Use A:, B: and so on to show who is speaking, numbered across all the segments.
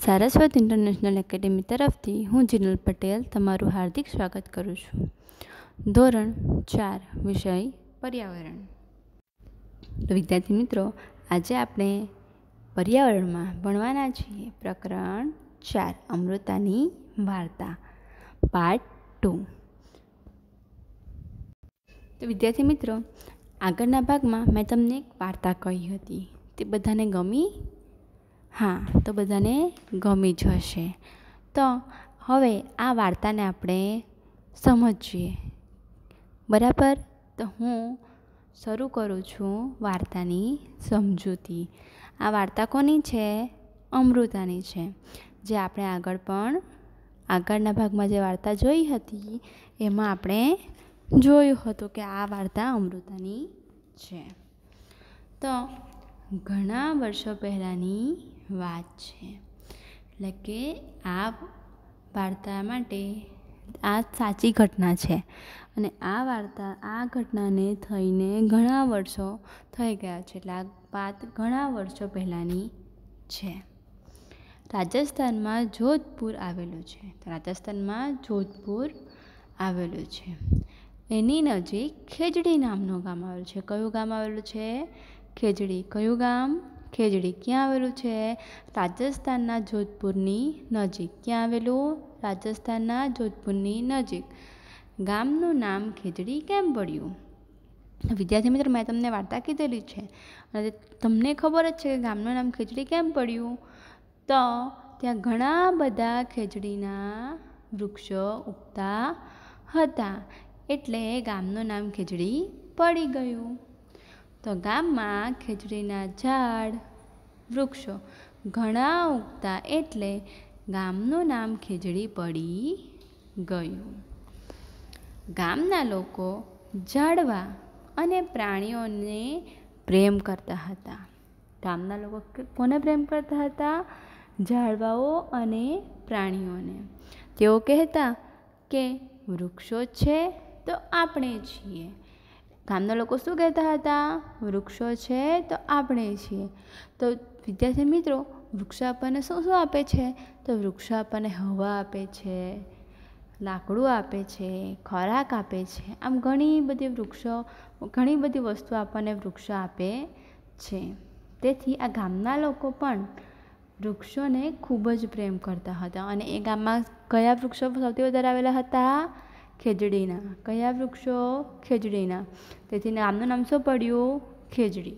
A: Saraswat international academy તરફથી હું જિનલ પટેલ તમારું હાર્દિક સ્વાગત કરું છું ધોરણ ચાર વિષય પર્યાવરણ તો વિદ્યાર્થી મિત્રો આજે આપણે પર્યાવરણમાં ભણવાના છીએ પ્રકરણ ચાર અમૃતાની વાર્તા પાર્ટ ટુ તો વિદ્યાર્થી મિત્રો આગળના ભાગમાં મેં તમને એક વાર્તા કહી હતી તે બધાને ગમી હા તો બધાને ગમી જ હશે તો હવે આ વાર્તાને આપણે સમજીએ બરાબર તો હું શરૂ કરું છું વાર્તાની સમજૂતી આ વાર્તા કોની છે અમૃતાની છે જે આપણે આગળ પણ આગળના ભાગમાં જે વાર્તા જોઈ હતી એમાં આપણે જોયું હતું કે આ વાર્તા અમૃતાની છે તો ઘણા વર્ષો પહેલાંની વાત છે એટલે કે આ વાર્તા માટે આ સાચી ઘટના છે અને આ વાર્તા આ ઘટનાને થઈને ઘણા વર્ષો થઈ ગયા છે એટલે આ વાત ઘણા વર્ષો પહેલાંની છે રાજસ્થાનમાં જોધપુર આવેલું છે રાજસ્થાનમાં જોધપુર આવેલું છે એની નજીક ખેજડી નામનું ગામ આવેલું છે કયું ગામ આવેલું છે ખેજડી કયું ગામ ખેજડી ક્યાં આવેલું છે રાજસ્થાનના જોધપુરની નજીક ક્યાં આવેલું રાજસ્થાનના જોધપુરની નજીક ગામનું નામ ખેજડી કેમ પડ્યું વિદ્યાર્થી મિત્ર મેં તમને વાર્તા કીધેલી છે અને તમને ખબર જ છે કે ગામનું નામ ખેજડી કેમ પડ્યું તો ત્યાં ઘણા બધા ખેજડીના વૃક્ષો ઉગતા હતા એટલે ગામનું નામ ખેજડી પડી ગયું તો ગામમાં ખીજડીના ઝાડ વૃક્ષો ઘણા ઉગતા એટલે ગામનું નામ ખીજડી પડી ગયું ગામના લોકો ઝાડવા અને પ્રાણીઓને પ્રેમ કરતા હતા ગામના લોકો કોને પ્રેમ કરતા હતા ઝાડવાઓ અને પ્રાણીઓને તેઓ કહેતા કે વૃક્ષો છે તો આપણે છીએ ગામના લોકો શું કહેતા હતા વૃક્ષો છે તો આપણે છીએ તો વિદ્યાર્થી મિત્રો વૃક્ષો આપણને શું શું આપે છે તો વૃક્ષો આપણને હવા આપે છે લાકડું આપે છે ખોરાક આપે છે આમ ઘણી બધી વૃક્ષો ઘણી બધી વસ્તુ આપણને વૃક્ષો આપે છે તેથી આ ગામના લોકો પણ વૃક્ષોને ખૂબ જ પ્રેમ કરતા હતા અને એ ગામમાં કયા વૃક્ષો સૌથી વધારે આવેલા હતા ખેજડીના કયા વૃક્ષો ખેજડીના તેથી ગામનું નામ શું પડ્યું ખેજડી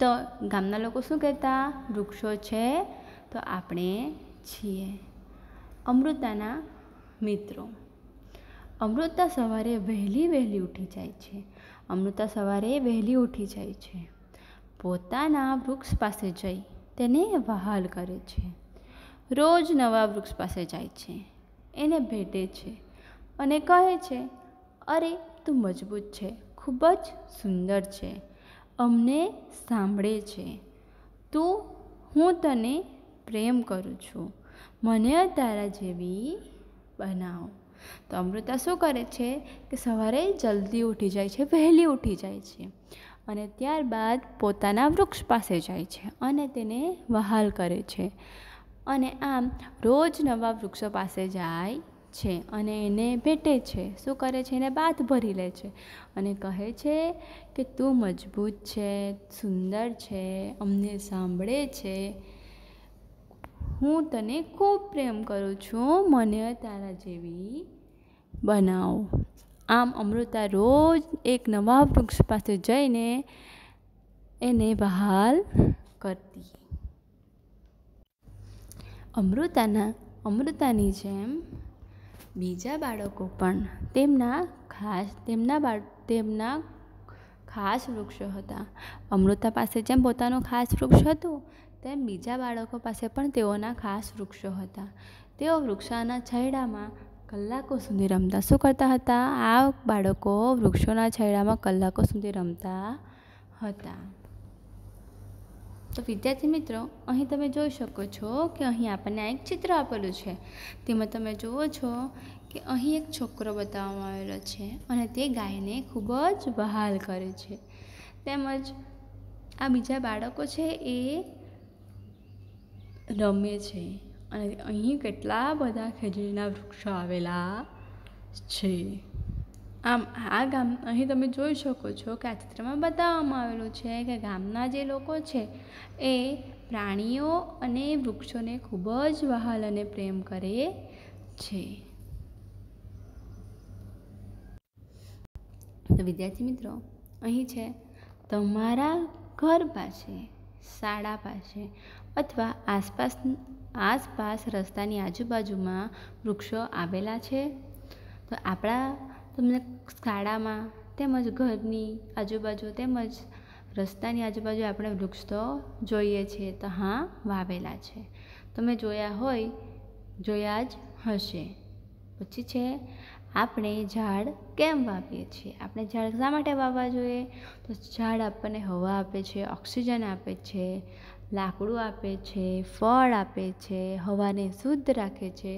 A: તો ગામના લોકો શું કહેતા વૃક્ષો છે તો આપણે છીએ અમૃતાના મિત્રો અમૃતા સવારે વહેલી વહેલી ઉઠી જાય છે અમૃતા સવારે વહેલી ઉઠી જાય છે પોતાના વૃક્ષ પાસે જઈ તેને વહાલ કરે છે રોજ નવા વૃક્ષ પાસે જાય છે એને ભેટે છે અને કહે છે અરે તું મજબૂત છે ખૂબ જ સુંદર છે અમને સાંભળે છે તું હું તને પ્રેમ કરું છું મને તારા જેવી બનાવ તો અમૃતા શું કરે છે કે સવારે જલ્દી ઉઠી જાય છે વહેલી ઉઠી જાય છે અને ત્યારબાદ પોતાના વૃક્ષ પાસે જાય છે અને તેને વહાલ કરે છે અને આમ રોજ નવા વૃક્ષો પાસે જાય છે અને એને ભેટે છે શું કરે છે એને બાથ ભરી લે છે અને કહે છે કે તું મજબૂત છે સુંદર છે અમને સાંભળે છે હું તને ખૂબ પ્રેમ કરું છું મને તારા જેવી બનાવ આમ અમૃતા રોજ એક નવા વૃક્ષ પાસે જઈને એને બહાલ કરતી અમૃતાના અમૃતાની જેમ બીજા બાળકો પણ તેમના ખાસ તેમના બાળ તેમના ખાસ વૃક્ષો હતા અમૃતા પાસે જેમ પોતાનું ખાસ વૃક્ષ હતું તેમ બીજા બાળકો પાસે પણ તેઓના ખાસ વૃક્ષો હતા તેઓ વૃક્ષોના છાંયડામાં કલાકો સુધી રમતા શું કરતા હતા આ બાળકો વૃક્ષોના છાંયડામાં કલાકો સુધી રમતા હતા તો વિદ્યાર્થી મિત્રો અહીં તમે જોઈ શકો છો કે અહીં આપણને આ એક ચિત્ર આપેલું છે તેમાં તમે જુઓ છો કે અહીં એક છોકરો બતાવવામાં આવેલો છે અને તે ગાયને ખૂબ જ બહાલ કરે છે તેમજ આ બીજા બાળકો છે એ રમે છે અને અહીં કેટલા બધા ખેજૂરીના વૃક્ષો આવેલા છે આમ આ ગામ અહીં તમે જોઈ શકો છો કે આ ચિત્રમાં બતાવવામાં આવેલું છે કે ગામના જે લોકો છે એ પ્રાણીઓ અને વૃક્ષોને ખૂબ જ વહાલ અને પ્રેમ કરે છે તો વિદ્યાર્થી મિત્રો અહીં છે તમારા ઘર પાસે શાળા પાસે અથવા આસપાસ આસપાસ રસ્તાની આજુબાજુમાં વૃક્ષો આવેલા છે તો આપણા તમને શાળામાં તેમજ ઘરની આજુબાજુ તેમજ રસ્તાની આજુબાજુ આપણે વૃક્ષ તો જોઈએ છીએ તો હા વાવેલા છે તમે જોયા હોય જોયા જ હશે પછી છે આપણે ઝાડ કેમ વાવીએ છીએ આપણે ઝાડ શા માટે વાવવા જોઈએ તો ઝાડ આપણને હવા આપે છે ઓક્સિજન આપે છે લાકડું આપે છે ફળ આપે છે હવાને શુદ્ધ રાખે છે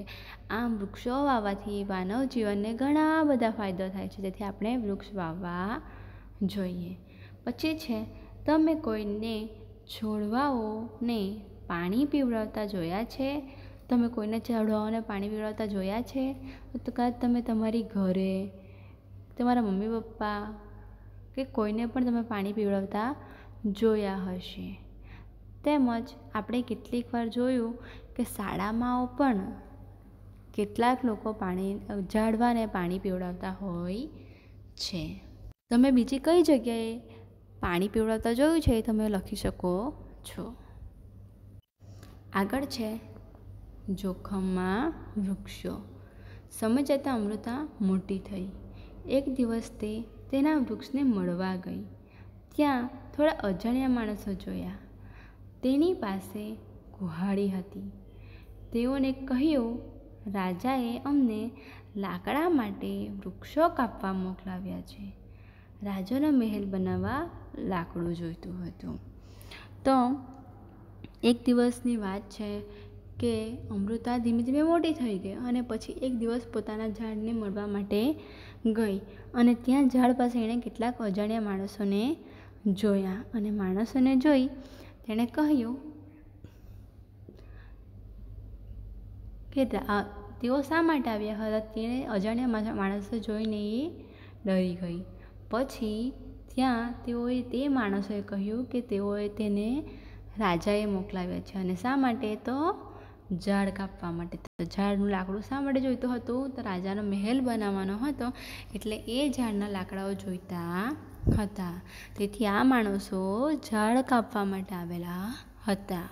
A: આમ વૃક્ષો વાવવાથી માનવ જીવનને ઘણા બધા ફાયદો થાય છે જેથી આપણે વૃક્ષ વાવવા જોઈએ પછી છે તમે કોઈને છોડવાઓને પાણી પીવડાવતા જોયા છે તમે કોઈને છોડવાઓને પાણી પીવડાવતા જોયા છે તો કદાચ તમે તમારી ઘરે તમારા મમ્મી પપ્પા કે કોઈને પણ તમે પાણી પીવડાવતા જોયા હશે તેમજ આપણે કેટલીક વાર જોયું કે શાળામાં પણ કેટલાક લોકો પાણી ઝાડવાને પાણી પીવડાવતા હોય છે તમે બીજી કઈ જગ્યાએ પાણી પીવડાવતા જોયું છે એ તમે લખી શકો છો આગળ છે જોખમમાં વૃક્ષો સમય જતાં અમૃતા મોટી થઈ એક દિવસ તે તેના વૃક્ષને મળવા ગઈ ત્યાં થોડા અજાણ્યા માણસો જોયા તેની પાસે કુહાડી હતી તેઓને કહ્યું રાજાએ અમને લાકડા માટે વૃક્ષો કાપવા મોકલાવ્યા છે રાજાનો મહેલ બનાવવા લાકડું જોઈતું હતું તો એક દિવસની વાત છે કે અમૃતા ધીમે ધીમે મોટી થઈ ગઈ અને પછી એક દિવસ પોતાના ઝાડને મળવા માટે ગઈ અને ત્યાં ઝાડ પાસે એણે કેટલાક અજાણ્યા માણસોને જોયા અને માણસોને જોઈ તેણે કહ્યું કે તેઓ શા માટે આવ્યા હતા તેને અજાણ્યા માણસો જોઈને એ ડરી ગઈ પછી ત્યાં તેઓએ તે માણસોએ કહ્યું કે તેઓએ તેને રાજાએ મોકલાવ્યા છે અને શા માટે તો ઝાડ કાપવા માટે ઝાડનું લાકડું શા માટે જોઈતું હતું તો રાજાનો મહેલ બનાવવાનો હતો એટલે એ ઝાડના લાકડાઓ જોઈતા હતા તેથી આ માણસો ઝાડ કાપવા માટે આવેલા હતા